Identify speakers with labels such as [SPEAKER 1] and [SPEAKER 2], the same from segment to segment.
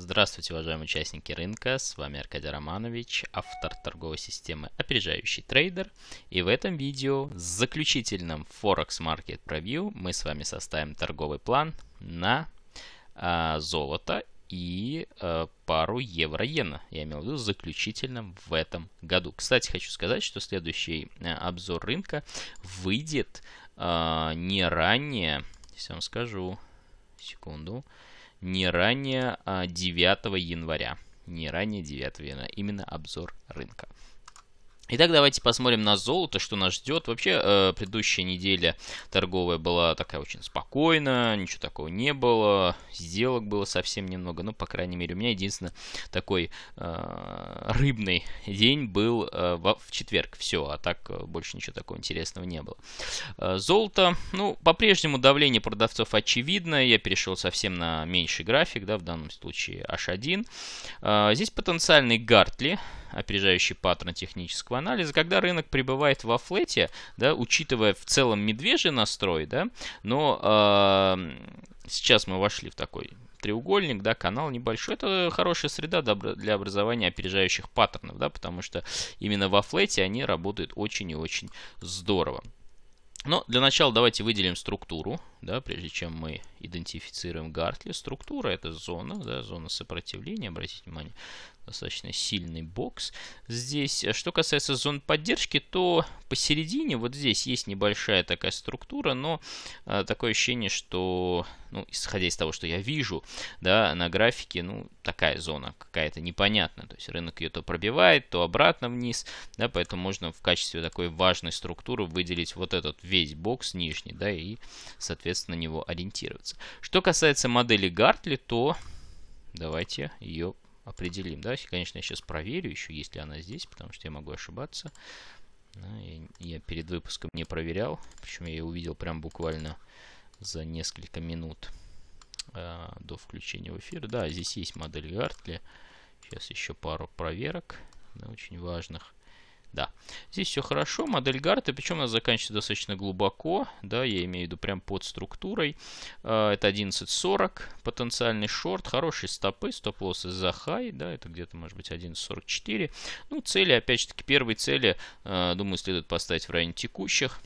[SPEAKER 1] Здравствуйте, уважаемые участники рынка, с вами Аркадий Романович, автор торговой системы «Опережающий трейдер». И в этом видео с заключительным Forex Market Preview мы с вами составим торговый план на а, золото и э, пару евро-иена. Я имел в виду заключительным в этом году. Кстати, хочу сказать, что следующий э, обзор рынка выйдет э, не ранее. Сейчас вам скажу. Секунду не ранее 9 а января. Не ранее 9 января, именно обзор рынка. Итак, давайте посмотрим на золото, что нас ждет. Вообще, э, предыдущая неделя торговая была такая очень спокойная, ничего такого не было, сделок было совсем немного, ну, по крайней мере, у меня единственный такой э, рыбный день был э, в, в четверг, все, а так э, больше ничего такого интересного не было. Э, золото, ну, по-прежнему давление продавцов очевидно, я перешел совсем на меньший график, да, в данном случае H1. Э, здесь потенциальный Гартли, опережающий паттерн технического анализа, когда рынок пребывает во флете, да, учитывая в целом медвежий настрой, да, но э, сейчас мы вошли в такой треугольник, да, канал небольшой. Это хорошая среда для образования опережающих паттернов, да, потому что именно во флете они работают очень и очень здорово. Но для начала давайте выделим структуру да, прежде чем мы идентифицируем Гартли, структура – это зона, да, зона сопротивления, обратите внимание, достаточно сильный бокс. Здесь, э, что касается зон поддержки, то посередине, вот здесь есть небольшая такая структура, но э, такое ощущение, что, ну, исходя из того, что я вижу, да, на графике, ну, такая зона какая-то непонятная, то есть рынок ее то пробивает, то обратно вниз, да, поэтому можно в качестве такой важной структуры выделить вот этот весь бокс нижний, да, и, соответственно, соответственно, на него ориентироваться. Что касается модели Гартли, то давайте ее определим. Да? Конечно, я сейчас проверю еще, есть ли она здесь, потому что я могу ошибаться. Ну, я перед выпуском не проверял, причем я ее увидел прям буквально за несколько минут э, до включения в эфир. Да, здесь есть модель Гартли. Сейчас еще пару проверок да, очень важных. Да, здесь все хорошо, модель Гарта, причем она заканчивается достаточно глубоко, да, я имею в виду прям под структурой. А, это 11.40, потенциальный шорт, хорошие стопы, стоп-лосс из-за хай, да, это где-то может быть 11.44. Ну, цели, опять же таки, первые цели, а, думаю, следует поставить в районе текущих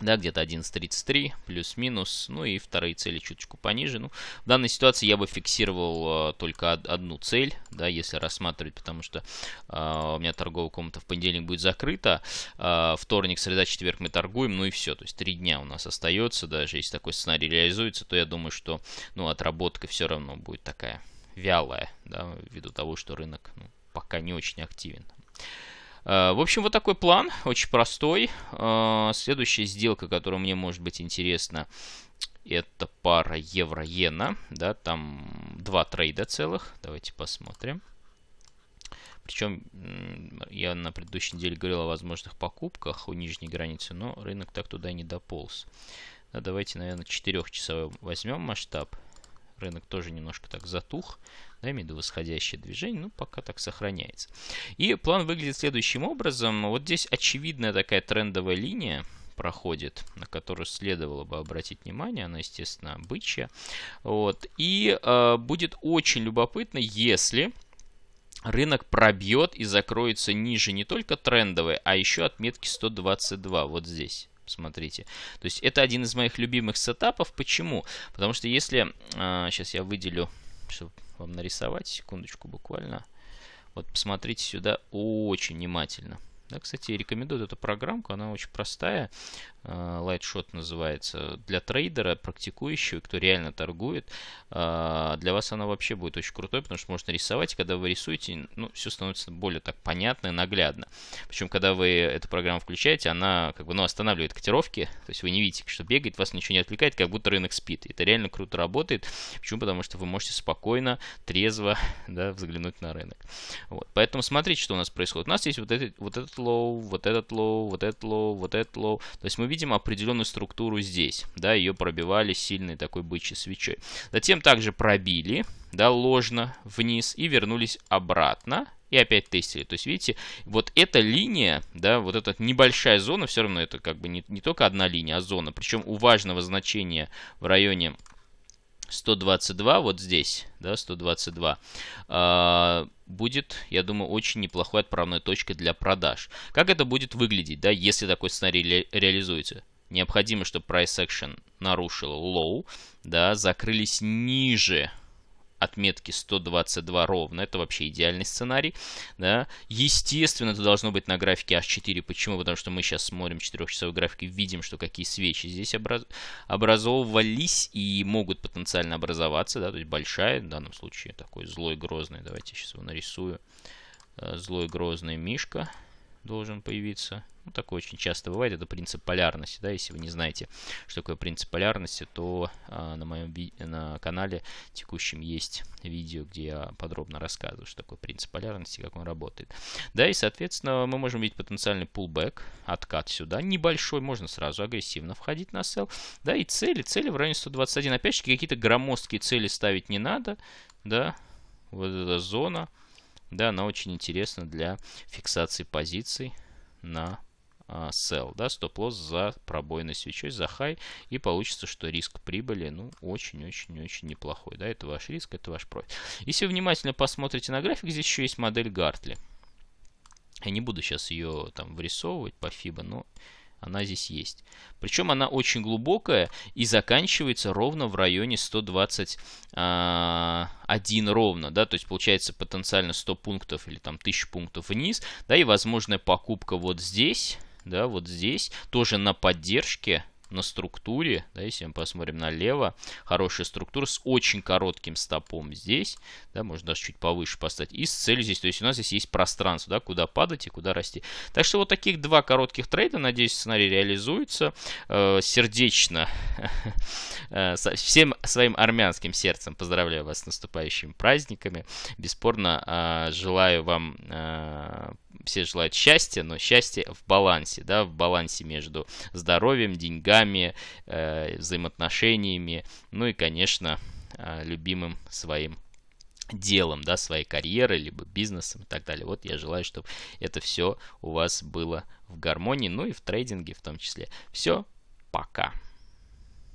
[SPEAKER 1] да, где-то 11.33, плюс-минус, ну и вторые цели чуточку пониже. Ну, в данной ситуации я бы фиксировал э, только од одну цель, да, если рассматривать, потому что э, у меня торговая комната в понедельник будет закрыта, э, вторник, среда, четверг мы торгуем, ну и все, то есть три дня у нас остается, даже если такой сценарий реализуется, то я думаю, что, ну, отработка все равно будет такая вялая, да, ввиду того, что рынок ну, пока не очень активен. Э, в общем, вот такой план, очень простой. Э, следующая сделка, которая мне может быть интересна, это пара евро-иена. Да, там два трейда целых. Давайте посмотрим. Причем я на предыдущей неделе говорил о возможных покупках у нижней границы, но рынок так туда и не дополз. Да, давайте, наверное, 4-часовой возьмем масштаб рынок тоже немножко так затух, да, имею в виду восходящее движение, ну, пока так сохраняется. И план выглядит следующим образом. Вот здесь очевидная такая трендовая линия, проходит, на которую следовало бы обратить внимание. Она, естественно, бычья. Вот. И э, будет очень любопытно, если рынок пробьет и закроется ниже не только трендовой, а еще отметки 122 вот здесь. Смотрите. То есть это один из моих любимых сетапов. Почему? Потому что если... А, сейчас я выделю, чтобы вам нарисовать. Секундочку буквально. Вот посмотрите сюда очень внимательно. Да, кстати, рекомендую эту программку, она очень простая. Э, Lightshot называется. Для трейдера, практикующего, кто реально торгует, э, для вас она вообще будет очень крутой, потому что можно рисовать, и когда вы рисуете, ну, все становится более так понятно и наглядно. Причем, когда вы эту программу включаете, она как бы, ну, останавливает котировки, то есть вы не видите, что бегает, вас ничего не отвлекает, как будто рынок спит. Это реально круто работает. Почему? Потому что вы можете спокойно, трезво, да, взглянуть на рынок. Вот. Поэтому смотрите, что у нас происходит. У нас есть вот этот, вот этот этот лоу, вот этот лоу, вот этот лоу, вот этот лоу. То есть мы видим определенную структуру здесь. Да, ее пробивали сильной такой бычьей свечой. Затем также пробили, да, ложно вниз и вернулись обратно и опять тестили. То есть, видите, вот эта линия, да, вот эта небольшая зона, все равно это как бы не, не только одна линия, а зона. Причем у важного значения в районе 122 вот здесь, да, 122, э, а, будет, я думаю, очень неплохой отправной точкой для продаж. Как это будет выглядеть, да, если такой сценарий ре реализуется? Необходимо, чтобы price action нарушил low, да, закрылись ниже отметки 122 ровно, это вообще идеальный сценарий. Да. Естественно, это должно быть на графике H4. Почему? Потому что мы сейчас смотрим 4-часовой график и видим, что какие свечи здесь образ... образовывались и могут потенциально образоваться. Да, то есть большая, в данном случае такой злой грозный. Давайте сейчас его нарисую. Э, злой грозный мишка должен появиться. Ну, такое очень часто бывает, это принцип полярности. Да? Если вы не знаете, что такое принцип полярности, то а, на моем на канале текущем есть видео, где я подробно рассказываю, что такое принцип полярности, как он работает. Да, и, соответственно, мы можем видеть потенциальный pullback, откат сюда, небольшой, можно сразу агрессивно входить на сел. Да, и цели, цели в районе 121. Опять же, какие-то громоздкие цели ставить не надо, да, вот эта зона – да, она очень интересна для фиксации позиций на а, sell. Да, стоп-лосс за пробойной свечой, за хай. И получится, что риск прибыли, ну, очень-очень-очень неплохой. Да, это ваш риск, это ваш профит. Если вы внимательно посмотрите на график, здесь еще есть модель Гартли. Я не буду сейчас ее там вырисовывать по FIBA, но она здесь есть. Причем она очень глубокая и заканчивается ровно в районе 121 а, ровно, да, то есть получается потенциально 100 пунктов или там 1000 пунктов вниз, да, и возможная покупка вот здесь, да, вот здесь, тоже на поддержке, на структуре, да, если мы посмотрим налево, хорошая структура с очень коротким стопом здесь, да, можно даже чуть повыше поставить, и с целью здесь, то есть у нас здесь есть пространство, да, куда падать и куда расти. Так что вот таких два коротких трейда, надеюсь, сценарий реализуется э, сердечно, э, всем своим армянским сердцем поздравляю вас с наступающими праздниками, бесспорно э, желаю вам э, все желают счастья, но счастье в балансе, да, в балансе между здоровьем, деньгами, э, взаимоотношениями, ну и, конечно, э, любимым своим делом, да, своей карьерой, либо бизнесом и так далее. Вот я желаю, чтобы это все у вас было в гармонии, ну и в трейдинге в том числе. Все, пока.